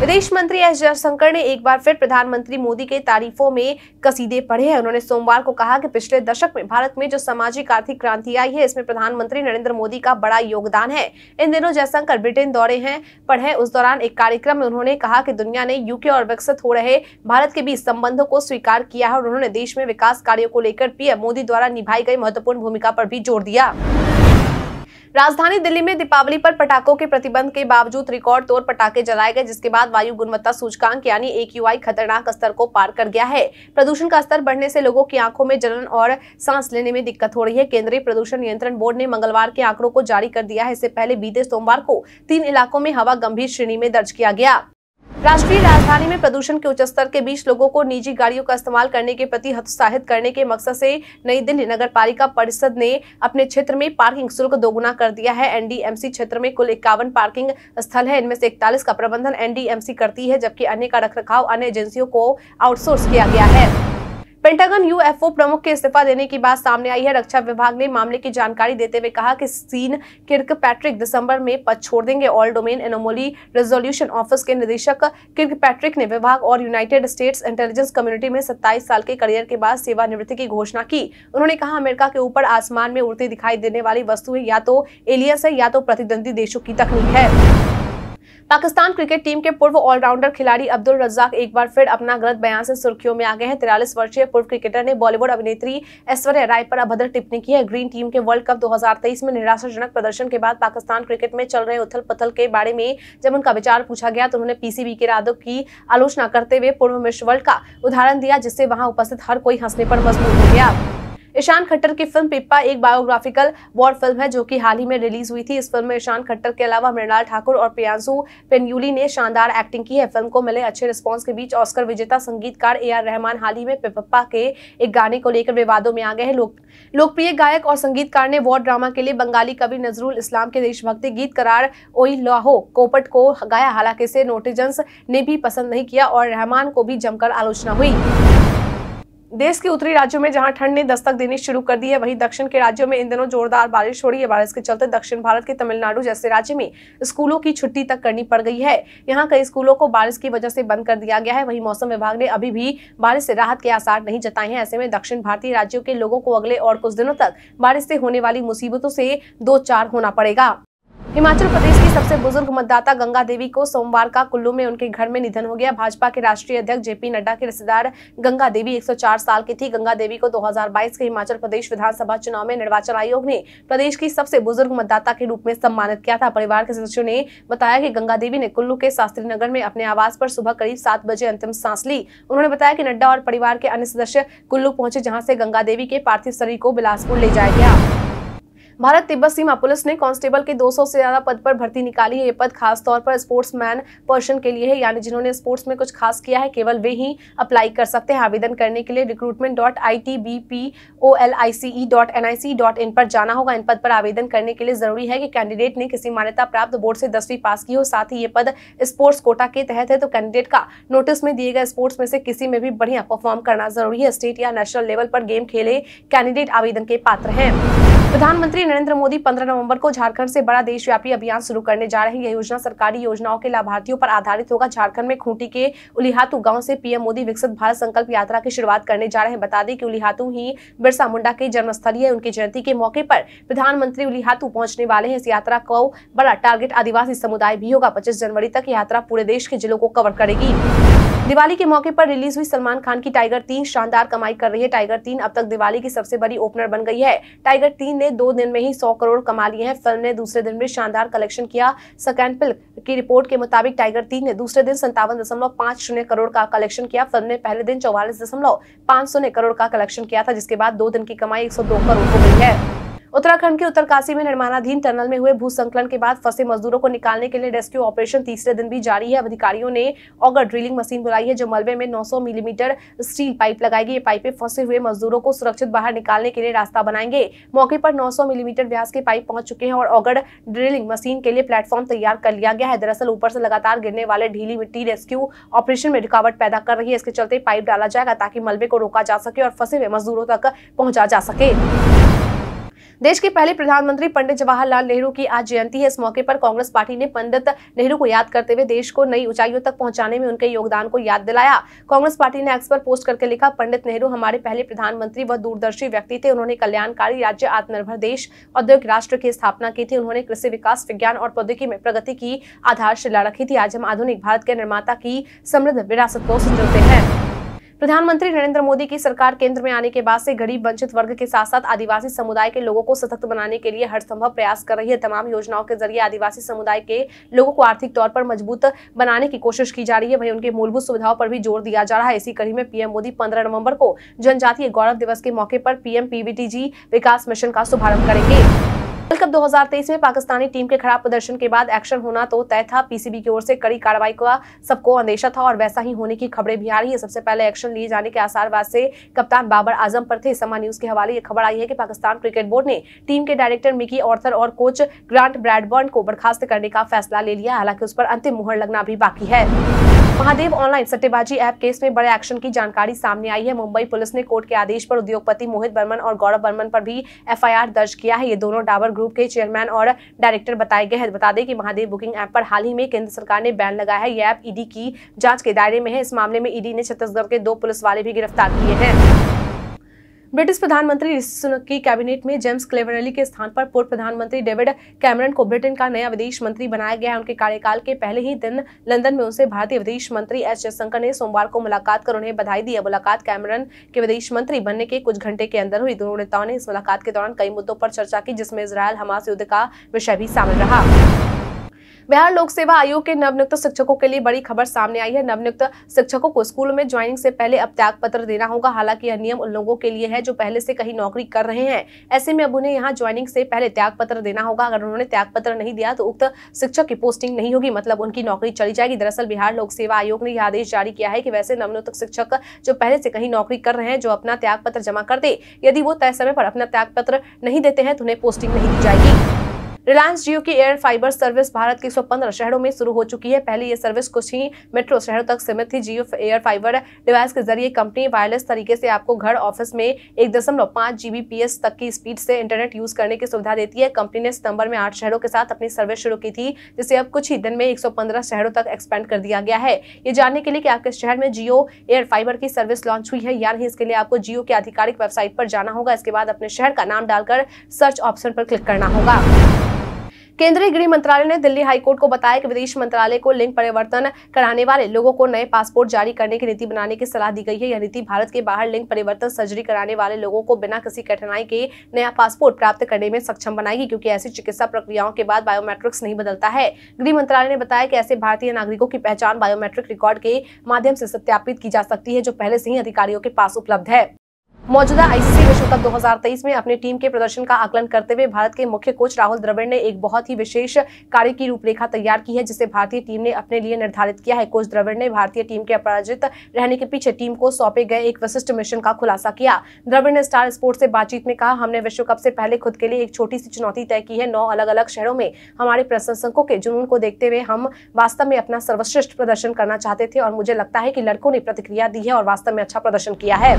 विदेश मंत्री एस जयशंकर ने एक बार फिर प्रधानमंत्री मोदी के तारीफों में कसीदे पढ़े हैं उन्होंने सोमवार को कहा कि पिछले दशक में भारत में जो सामाजिक आर्थिक क्रांति आई है इसमें प्रधानमंत्री नरेंद्र मोदी का बड़ा योगदान है इन दिनों जयशंकर ब्रिटेन दौरे हैं पर है उस दौरान एक कार्यक्रम में उन्होंने कहा कि दुनिया ने यूके और विकसित हो रहे भारत के बीच संबंधों को स्वीकार किया है और उन्होंने देश में विकास कार्यो को लेकर पीएम मोदी द्वारा निभाई गई महत्वपूर्ण भूमिका पर भी जोर दिया राजधानी दिल्ली में दीपावली पर पटाखों के प्रतिबंध के बावजूद रिकॉर्ड तोड़ पटाखे जलाए गए जिसके बाद वायु गुणवत्ता सूचकांक यानी ए खतरनाक स्तर को पार कर गया है प्रदूषण का स्तर बढ़ने से लोगों की आंखों में जलन और सांस लेने में दिक्कत हो रही है केंद्रीय प्रदूषण नियंत्रण बोर्ड ने मंगलवार के आंकड़ों को जारी कर दिया है इससे पहले बीते सोमवार को तीन इलाकों में हवा गंभीर श्रेणी में दर्ज किया गया राष्ट्रीय राजधानी में प्रदूषण के उच्च स्तर के बीच लोगों को निजी गाड़ियों का इस्तेमाल करने के प्रति हतोत्साहित करने के मकसद से नई दिल्ली नगर पालिका परिषद ने अपने क्षेत्र में पार्किंग शुल्क दोगुना कर दिया है एनडीएमसी क्षेत्र में कुल इक्यावन पार्किंग स्थल है इनमें से इकतालीस का प्रबंधन एनडीएमसी करती है जबकि अन्य का रखरखाव अन्य एजेंसियों को आउटसोर्स किया गया है पेंटागन यूएफओ प्रमुख के इस्तीफा देने की बात सामने आई है रक्षा विभाग ने मामले की जानकारी देते हुए कहा कि सीन किर्क पैट्रिक दिसंबर में पद छोड़ देंगे all domain anomaly resolution office के निदेशक किर्क पैट्रिक ने विभाग और यूनाइटेड स्टेट्स इंटेलिजेंस कम्युनिटी में सत्ताईस साल के करियर के बाद सेवानिवृत्ति की घोषणा की उन्होंने कहा अमेरिका के ऊपर आसमान में उड़ती दिखाई देने वाली वस्तुएं या तो एलियस है या तो प्रतिद्वंदी देशों की तकनीक है पाकिस्तान क्रिकेट टीम के पूर्व ऑलराउंडर खिलाड़ी अब्दुल रज्जाक एक बार फिर अपना गलत बयान से सुर्खियों में आ गए हैं तिरालीस वर्षीय पूर्व क्रिकेटर ने बॉलीवुड अभिनेत्री ऐश्वर्या राय पर अभद्र टिप्पणी की है ग्रीन टीम के वर्ल्ड कप 2023 में निराशाजनक प्रदर्शन के बाद पाकिस्तान क्रिकेट में चल रहे उथल पथल के बारे में जब उनका विचार पूछा गया तो उन्होंने पीसीबी के इरादों की आलोचना करते हुए पूर्व विश्व वर्ल्ड का उदाहरण दिया जिससे वहां उपस्थित हर कोई हंसने पर मजबूर हो गया ईशान खट्टर की फिल्म पिप्पा एक बायोग्राफिकल वॉर फिल्म है जो कि हाल ही में रिलीज हुई थी इस फिल्म में ईशान खट्टर के अलावा मृणाल ठाकुर और प्रियांशु पेन्यूली ने शानदार एक्टिंग की है फिल्म को मिले अच्छे रिस्पॉन्स के बीच ऑस्कर विजेता संगीतकार ए आर रहमान हाल ही में पिप्पा के एक गाने को लेकर विवादों में आ गए हैं लोकप्रिय गायक और संगीतकार ने वॉर ड्रामा के लिए बंगाली कवि नजरुल इस्लाम के देशभक्ति गीत करार ओई लाहो कोपट को गाया हालांकि इसे नोटिजन्स ने भी पसंद नहीं किया और रहमान को भी जमकर आलोचना हुई देश के उत्तरी राज्यों में जहां ठंड ने दस्तक देनी शुरू कर दी है वहीं दक्षिण के राज्यों में इन दिनों जोरदार बारिश हो रही है बारिश के चलते दक्षिण भारत के तमिलनाडु जैसे राज्य में स्कूलों की छुट्टी तक करनी पड़ गई है यहां कई स्कूलों को बारिश की वजह से बंद कर दिया गया है वहीं मौसम विभाग ने अभी भी बारिश से राहत के आसार नहीं जताए हैं ऐसे में दक्षिण भारतीय राज्यों के लोगों को अगले और कुछ दिनों तक बारिश से होने वाली मुसीबतों से दो चार होना पड़ेगा हिमाचल प्रदेश की सबसे बुजुर्ग मतदाता गंगा देवी को सोमवार का कुल्लू में उनके घर में निधन हो गया भाजपा के राष्ट्रीय अध्यक्ष जेपी नड्डा के रिश्तेदार गंगा देवी 104 साल की थी गंगा देवी को 2022 के हिमाचल प्रदेश विधानसभा चुनाव में निर्वाचन आयोग ने प्रदेश की सबसे बुजुर्ग मतदाता के रूप में सम्मानित किया था परिवार के सदस्यों ने बताया की गंगा देवी ने कुल्लू के शास्त्री नगर में अपने आवास पर सुबह करीब सात बजे अंतिम सांस ली उन्होंने बताया की नड्डा और परिवार के अन्य सदस्य कुल्लू पहुंचे जहाँ से गंगा देवी के पार्थिव शरीर को बिलासपुर ले जाया गया भारत तिब्बत सीमा पुलिस ने कांस्टेबल के 200 से ज्यादा पद पर भर्ती निकाली है ये पद खासतौर पर स्पोर्ट्समैन पर्सन के लिए है यानी जिन्होंने स्पोर्ट्स में कुछ खास किया है केवल वे ही अप्लाई कर सकते हैं आवेदन करने के लिए recruitment dot I T B P O L I C E dot N I C dot in पर जाना होगा इन पद पर आवेदन करने के लिए जरूरी है कि कैंडिडेट ने किसी मान्यता प्राप्त बोर्ड से दसवीं पास की हो साथ ही ये पद स्पोर्ट्स कोटा के तहत है तो कैंडिडेट का नोटिस में दिए गए स्पोर्ट्स में से किसी में भी बढ़िया परफॉर्म करना जरूरी है स्टेट या नेशनल लेवल पर गेम खेले कैंडिडेट आवेदन के पात्र हैं प्रधानमंत्री नरेंद्र मोदी 15 नवंबर को झारखंड से बड़ा देशव्यापी अभियान शुरू करने जा रहे हैं यह योजना सरकारी योजनाओं के लाभार्थियों पर आधारित होगा झारखंड में खूंटी के उलिहातु गांव से पीएम मोदी विकसित भारत संकल्प यात्रा की शुरुआत करने जा रहे हैं बता दें कि उलिहातु ही बिरसा मुंडा के जन्मस्थली है उनकी जयंती के मौके पर प्रधानमंत्री उलिहातु पहुंचने वाले हैं इस यात्रा को बड़ा टारगेट आदिवासी समुदाय भी होगा पच्चीस जनवरी तक यात्रा पूरे देश के जिलों को कवर करेगी दिवाली के मौके पर रिलीज हुई सलमान खान की टाइगर तीन शानदार कमाई कर रही है टाइगर तीन अब तक दिवाली की सबसे बड़ी ओपनर बन गई है टाइगर तीन ने दो दिन में ही सौ करोड़ कमा लिए हैं फिल्म ने दूसरे दिन में शानदार कलेक्शन किया सेकेंड सकैंडपिल की रिपोर्ट के मुताबिक टाइगर तीन ने दूसरे दिन संतावन करोड़ का कलेक्शन किया फिल्म ने पहले दिन चौवालीस करोड़ का कलेक्शन किया था जिसके बाद दो दिन की कमाई एक करोड़ हो गई है उत्तराखंड के उत्तरकाशी में निर्माणाधीन टनल में हुए भूसंकलन के बाद फंसे मजदूरों को निकालने के लिए रेस्क्यू ऑपरेशन तीसरे दिन भी जारी है अधिकारियों ने ऑगर ड्रिलिंग मशीन बुलाई है जो मलबे में 900 मिलीमीटर स्टील पाइप लगाएगी ये पाइपें फंसे हुए मजदूरों को सुरक्षित बाहर निकालने के लिए रास्ता बनाएंगे मौके पर नौ मिलीमीटर व्यास के पाइप पहुंच चुके हैं और ऑगर ड्रिलिंग मशीन के लिए प्लेटफॉर्म तैयार कर लिया गया है दरअसल ऊपर से लगातार गिरने वाले ढीली मिट्टी रेस्क्यू ऑपरेशन में रुकावट पैदा कर रही है इसके चलते पाइप डाला जाएगा ताकि मलबे को रोका जा सके और फंसे हुए मजदूरों तक पहुंचा जा सके देश के पहले प्रधानमंत्री पंडित जवाहरलाल नेहरू की आज जयंती है इस मौके पर कांग्रेस पार्टी ने पंडित नेहरू को याद करते हुए देश को नई ऊंचाइयों तक पहुंचाने में उनके योगदान को याद दिलाया कांग्रेस पार्टी ने एक्स पर पोस्ट करके लिखा पंडित नेहरू हमारे पहले प्रधानमंत्री व दूरदर्शी व्यक्ति थे उन्होंने कल्याणकारी राज्य आत्मनिर्भर देश औद्योगिक राष्ट्र की स्थापना की थी उन्होंने कृषि विकास विज्ञान और प्रौद्योगिकी में प्रगति की आधारशिला रखी थी आज हम आधुनिक भारत के निर्माता की समृद्ध विरासत को सुनते हैं प्रधानमंत्री नरेंद्र मोदी की सरकार केंद्र में आने के बाद से गरीब वंचित वर्ग के साथ साथ आदिवासी समुदाय के लोगों को सशक्त बनाने के लिए हर संभव प्रयास कर रही है तमाम योजनाओं के जरिए आदिवासी समुदाय के लोगों को आर्थिक तौर पर मजबूत बनाने की कोशिश की जा रही है वही उनके मूलभूत सुविधाओं पर भी जोर दिया जा रहा है इसी कड़ी में पीएम मोदी पंद्रह नवम्बर को जनजातीय गौरव दिवस के मौके पर पीएम पीवीटीजी विकास मिशन का शुभारंभ करेंगे कप 2023 में पाकिस्तानी टीम के खराब प्रदर्शन के बाद एक्शन होना तो तय था पीसीबी की ओर से कड़ी कार्रवाई का सबको अंदेशा था और वैसा ही होने की खबरें भी आ रही है सबसे पहले एक्शन लिए जाने के आसार से कप्तान बाबर आजम पर थे समा न्यूज के हवाले ये खबर आई है कि पाकिस्तान क्रिकेट बोर्ड ने टीम के डायरेक्टर मिकी ऑर्थर और कोच ग्रांट ब्रैडबर्न को बर्खास्त करने का फैसला ले लिया हालांकि उस पर अंतिम मुहर लगना भी बाकी है महादेव ऑनलाइन सट्टेबाजी ऐप केस में बड़े एक्शन की जानकारी सामने आई है मुंबई पुलिस ने कोर्ट के आदेश पर उद्योगपति मोहित बर्मन और गौरव बर्मन पर भी एफआईआर दर्ज किया है ये दोनों डाबर ग्रुप ग्रुप के चेयरमैन और डायरेक्टर बताए गए हैं बता दें कि महादेव बुकिंग ऐप पर हाल ही में केंद्र सरकार ने बैन लगाया है यह ऐप ईडी की जांच के दायरे में है इस मामले में ईडी ने छत्तीसगढ़ के दो पुलिस वाले भी गिरफ्तार किए हैं ब्रिटिश प्रधानमंत्री की कैबिनेट में जेम्स क्लेवरली के स्थान पर पूर्व प्रधानमंत्री डेविड कैमरन को ब्रिटेन का नया विदेश मंत्री बनाया गया है उनके कार्यकाल के पहले ही दिन लंदन में उनसे भारतीय विदेश मंत्री एस जयशंकर ने सोमवार को मुलाकात कर उन्हें बधाई दी मुलाकात कैमरन के विदेश मंत्री बनने के कुछ घंटे के अंदर हुई दोनों नेताओं ने इस मुलाकात के दौरान कई मुद्दों पर चर्चा की जिसमें इसराइल हमास युद्ध का विषय भी शामिल रहा बिहार लोक सेवा आयोग के नवनियुक्त शिक्षकों के लिए बड़ी खबर सामने आई है नवनियुक्त शिक्षकों को स्कूल में ज्वाइनिंग से पहले अब त्याग पत्र देना होगा हालांकि यह नियम उन लोगों के लिए है जो पहले से कहीं नौकरी कर रहे हैं ऐसे में अब उन्हें यहाँ ज्वाइनिंग से पहले त्याग पत्र देना होगा अगर उन्होंने त्याग पत्र नहीं दिया तो उक्त शिक्षक की पोस्टिंग नहीं होगी मतलब उनकी नौकरी चली जाएगी दरअसल बिहार लोक सेवा आयोग ने यह आदेश जारी किया है कि वैसे नवनियुक्त शिक्षक जो पहले से कहीं नौकरी कर रहे हैं जो अपना त्याग पत्र जमा कर दे यदि वो तय समय पर अपना त्याग पत्र नहीं देते हैं तो उन्हें पोस्टिंग नहीं दी जाएगी रिलायंस जियो की एयर फाइबर सर्विस भारत के 115 शहरों में शुरू हो चुकी है पहले ये सर्विस कुछ ही मेट्रो शहरों तक सीमित थी जियो एयर फाइबर डिवाइस के जरिए कंपनी वायरलेस तरीके से आपको घर ऑफिस में एक दशमलव पाँच जीबीपीएस तक की स्पीड से इंटरनेट यूज करने की सुविधा देती है कंपनी ने सितंबर में आठ शहरों के साथ अपनी सर्विस शुरू की थी जिसे अब कुछ ही दिन में एक शहरों तक एक्सपेंड कर दिया गया है ये जानने के लिए कि आपके शहर में जियो एयर फाइबर की सर्विस लॉन्च हुई है या नहीं इसके लिए आपको जियो की आधिकारिक वेबसाइट पर जाना होगा इसके बाद अपने शहर का नाम डालकर सर्च ऑप्शन पर क्लिक करना होगा केंद्रीय गृह मंत्रालय ने दिल्ली हाईकोर्ट को बताया कि विदेश मंत्रालय को लिंग परिवर्तन कराने वाले लोगों को नए पासपोर्ट जारी करने की नीति बनाने की सलाह दी गई है यह नीति भारत के बाहर लिंग परिवर्तन सर्जरी कराने वाले लोगों को बिना किसी कठिनाई के नया पासपोर्ट प्राप्त करने में सक्षम बनाएगी क्योंकि ऐसी चिकित्सा प्रक्रियाओं के बाद बायोमेट्रिक्स नहीं बदलता है गृह मंत्रालय ने बताया कि ऐसे भारतीय नागरिकों की पहचान बायोमेट्रिक रिकॉर्ड के माध्यम से सत्यापित की जा सकती है जो पहले से ही अधिकारियों के पास उपलब्ध है मौजूदा आईसीसी विश्व कप 2023 में अपने टीम के प्रदर्शन का आकलन करते हुए भारत के मुख्य कोच राहुल द्रविड़ ने एक बहुत ही विशेष कार्य की रूपरेखा तैयार की है जिसे भारतीय टीम ने अपने लिए निर्धारित किया है कोच द्रविड़ ने भारतीय टीम के अपराजित रहने के पीछे टीम को सौंपे गए एक विशिष्ट मिशन का खुलासा किया द्रविड़ ने स्टार स्पोर्ट्स से बातचीत में कहा हमने विश्व कप से पहले खुद के लिए एक छोटी सी चुनौती तय की है नौ अलग अलग शहरों में हमारे प्रशंसकों के जुनून को देखते हुए हम वास्तव में अपना सर्वश्रेष्ठ प्रदर्शन करना चाहते थे और मुझे लगता है कि लड़कों ने प्रतिक्रिया दी है और वास्तव में अच्छा प्रदर्शन किया है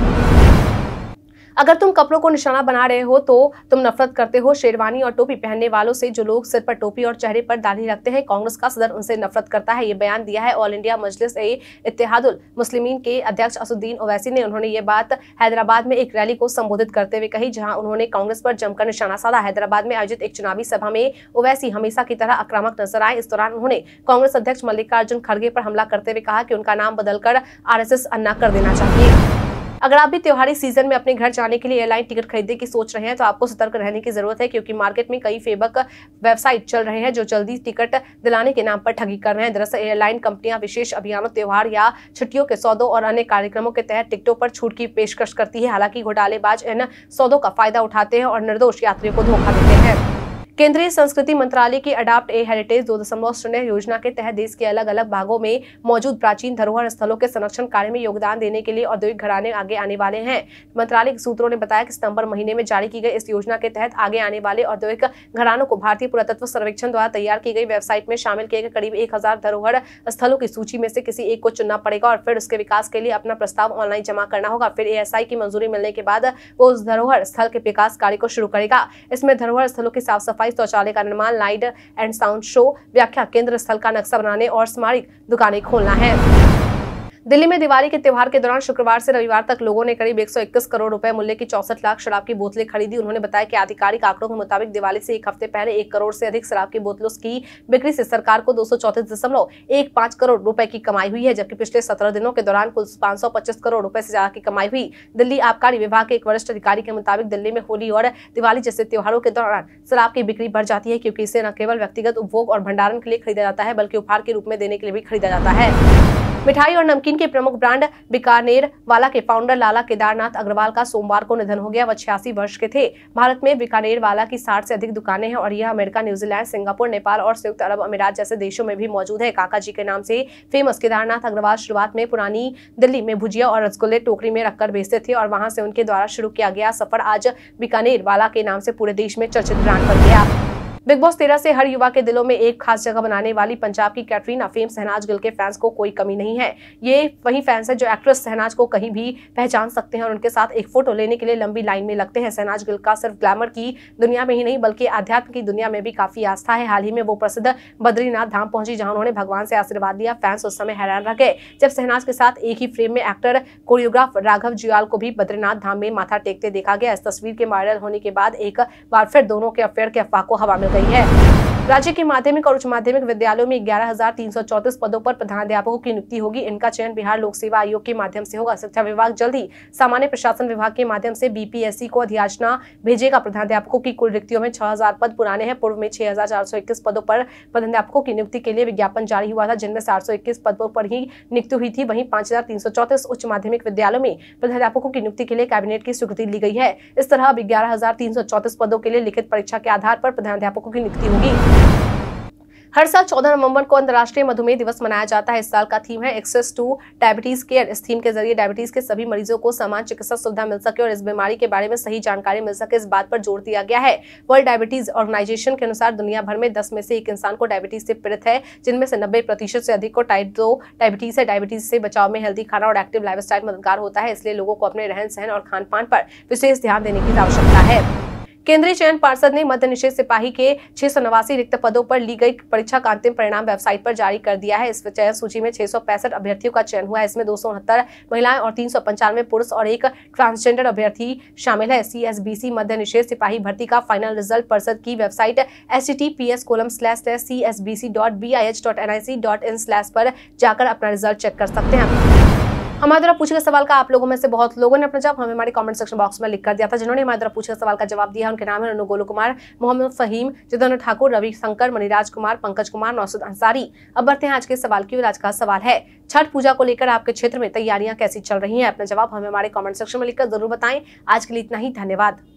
अगर तुम कपड़ों को निशाना बना रहे हो तो तुम नफरत करते हो शेरवानी और टोपी पहनने वालों से जो लोग सिर पर टोपी और चेहरे पर दाढ़ी रखते हैं कांग्रेस का सदर उनसे नफरत करता है ये बयान दिया है ऑल इंडिया मजलिस ए इतिहादुल मुस्लिमीन के अध्यक्ष असुद्दीन ओवैसी ने उन्होंने ये बात हैदराबाद में एक रैली को संबोधित करते हुए कही जहां उन्होंने कांग्रेस पर जमकर निशाना साधा हैदराबाद में आयोजित एक चुनावी सभा में ओवैसी हमेशा की तरह आक्रामक नजर आए इस दौरान उन्होंने कांग्रेस अध्यक्ष मल्लिकार्जुन खड़गे पर हमला करते हुए कहा कि उनका नाम बदलकर आर अन्ना कर देना चाहिए अगर आप भी त्योहारी सीजन में अपने घर जाने के लिए एयरलाइन टिकट खरीदने की सोच रहे हैं तो आपको सतर्क रहने की जरूरत है क्योंकि मार्केट में कई फेबक वेबसाइट चल रहे हैं जो जल्दी टिकट दिलाने के नाम पर ठगी कर रहे हैं दरअसल एयरलाइन कंपनियां विशेष अभियानों त्योहार या छुट्टियों के सौदों और अन्य कार्यक्रमों के तहत टिकटों पर छूट की पेशकश करती है हालांकि घोटालेबाज इन सौदों का फायदा उठाते हैं और निर्दोष यात्रियों को धोखा देते हैं केंद्रीय संस्कृति मंत्रालय की अडाप्ट ए हेरिटेज दो दशमलव शून्य योजना के तहत देश के अलग अलग भागों में मौजूद प्राचीन धरोहर स्थलों के संरक्षण कार्य में योगदान देने के लिए औद्योगिक घराने आगे आने वाले हैं मंत्रालय के सूत्रों ने बताया कि सितंबर महीने में जारी की गई इस योजना के तहत आगे आने वाले औद्योगिक घरानों को भारतीय पुरातत्व सर्वेक्षण द्वारा तैयार की गई वेबसाइट में शामिल किए गए करीब एक धरोहर स्थलों की सूची में से किसी एक को चुनना पड़ेगा और फिर उसके विकास के लिए अपना प्रस्ताव ऑनलाइन जमा करना होगा फिर एएसआई की मंजूरी मिलने के बाद वो उस धरोहर स्थल के विकास कार्य को शुरू करेगा इसमें धरोहर स्थलों की साफ सफाई अट्ठाईस शौचालय का निर्माण लाइट एंड साउंड शो व्याख्या केंद्र स्थल का नक्शा बनाने और स्मारक दुकानें खोलना है दिल्ली में दिवाली के त्यौहार के दौरान शुक्रवार से रविवार तक लोगों ने करीब 121 करोड़ रुपए मूल्य की चौसठ लाख शराब की बोतलें खरीदी उन्होंने बताया कि आधिकारिक आंकड़ों के मुताबिक दिवाली से एक हफ्ते पहले एक करोड़ से अधिक शराब की बोतलों की बिक्री से सरकार को दो करोड़ रुपए की कमाई हुई है जबकि पिछले सत्रह दिनों के दौरान कुल पांच करोड़ रुपए से ज्यादा की कमाई हुई दिल्ली आबकारी विभाग के एक वरिष्ठ अधिकारी के मुताबिक दिल्ली में होली और दिवाली जैसे त्योहारों के दौरान शराब की बिक्री बढ़ जाती है क्योंकि इसे न केवल व्यक्तिगत उपभोग और भंडारण के लिए खरीदा जाता है बल्कि उपहार के रूप में देने के लिए भी खरीदा जाता है मिठाई और नमकीन के प्रमुख ब्रांड बीकानेर वाला के फाउंडर लाला केदारनाथ अग्रवाल का सोमवार को निधन हो गया वह छियासी वर्ष के थे भारत में बिकानेर वाला की साठ से अधिक दुकानें हैं और यह अमेरिका न्यूजीलैंड सिंगापुर नेपाल और संयुक्त अरब अमीरात जैसे देशों में भी मौजूद है काका जी के नाम से फेमस केदारनाथ अग्रवाल शुरुआत में पुरानी दिल्ली में भुजिया और रसगुल्ले टोकरी में रखकर बेचते थे और वहां से उनके द्वारा शुरू किया गया सफर आज बीकानेर वाला के नाम से पूरे देश में चर्चित ब्रांड बन गया बिग बॉस तेरह से हर युवा के दिलों में एक खास जगह बनाने वाली पंजाब की कैटरीना फेम सहनाज गिल के फैंस को कोई कमी नहीं है ये वही फैंस है जो एक्ट्रेस सहनाज को कहीं भी पहचान सकते हैं और उनके साथ एक फोटो लेने के लिए लंबी लाइन में लगते हैं सहनाज गिल का सिर्फ ग्लैमर की दुनिया में ही नहीं बल्कि अध्यात्म की दुनिया में भी काफी आस्था है हाल ही में वो प्रसिद्ध बद्रीनाथ धाम पहुंची जहां उन्होंने भगवान से आशीर्वाद दिया फैंस उस समय हैरान रह गए जब सहनाज के साथ एक ही फ्रेम में एक्टर कोरियोग्राफर राघव जुआल को भी बद्रीनाथ धाम में माथा टेकते देखा गया इस तस्वीर के वायरल होने के बाद एक बार फिर दोनों के अफेयर के अफवाह को हवा में गई है राज्य के माध्यमिक और उच्च माध्यमिक विद्यालयों में ग्यारह पदों पर प्रधानाध्यापकों की नियुक्ति होगी इनका चयन बिहार लोक सेवा आयोग के माध्यम से होगा शिक्षा विभाग जल्द ही सामान्य प्रशासन विभाग के माध्यम से बीपीएससी को अधियाचना भेजेगा प्रधानाध्यापकों की कुल रिक्तियों में 6000 पद पुराने हैं पूर्व में छह पदों पर प्रधानाध्यापकों की नियुक्ति के लिए विज्ञापन जारी हुआ था जिनमें सात पदों पर ही नियुक्ति हुई थी वहीं पांच उच्च माध्यमिक विद्यालयों में प्रधानाध्यापकों की नियुक्ति के लिए कैबिनेट की स्वीकृति ली गई है इस तरह अब ग्यारह पदों के लिए लिखित परीक्षा के आधार पर प्रधानाध्यापकों पुस्तकों की नियुक्ति होगी हर साल 14 नवंबर को अंतर्राष्ट्रीय मधुमेह दिवस मनाया जाता है इस साल का थीम है एक्सेस टू डायबिटीज केयर इस थीम के जरिए डायबिटीज के सभी मरीजों को समान चिकित्सा सुविधा मिल सके और इस बीमारी के बारे में सही जानकारी मिल सके इस बात पर जोर दिया गया है वर्ल्ड डायबिटीज ऑर्गेनाइजेशन के अनुसार दुनिया भर में दस में से एक इंसान को डायबिटीज से पीड़ित है जिनमें से नब्बे प्रतिशत से अधिक को टाइप दो डायबिटीज है डायबिटीज से बचाव में हेल्दी खाना और एक्टिव लाइफ मददगार होता है इसलिए लोगों को अपने रहन सहन और खान पान पर विशेष ध्यान देने की आवश्यकता है केंद्रीय चयन पार्षद ने मध्य निषेध सिपाही के छह सौ नवासी रिक्त पदों पर ली गई परीक्षा का अंतिम परिणाम वेबसाइट पर जारी कर दिया है इस चयन सूची में छह अभ्यर्थियों का चयन हुआ है इसमें दो महिलाएं और तीन पुरुष और एक ट्रांसजेंडर अभ्यर्थी शामिल है सी मध्य निषेध सिपाही भर्ती का फाइनल रिजल्ट परिषद की website S T P S colon slash slash C S B C dot B I H dot N I C dot in slash पर जाकर अपना रिजल्ट चेक कर सकते हैं हमारे द्वारा पूछे गए सवाल का आप लोगों में से बहुत लोगों ने अपना जवाब हमें हमारे कमेंट सेक्शन बॉक्स में लिख कर दिया था जिन्होंने हमारे द्वारा पूछे गए सवाल का जवाब दिया उनके नाम है अनु गोलू कुमार मोहम्मद फहीम जितेंद्र ठाकुर रवि शंकर मणिराज कुमार पंकज कुमार नौसद अंसारी अब बढ़ते हैं आज के सवाल की आज का सवाल है छठ पूजा को लेकर आपके क्षेत्र में तैयारियां कैसी चल रही है अपना जवाब हमें हमारे कॉमेंट सेक्शन में लिखकर जरूर बताएं आज के लिए इतना ही धन्यवाद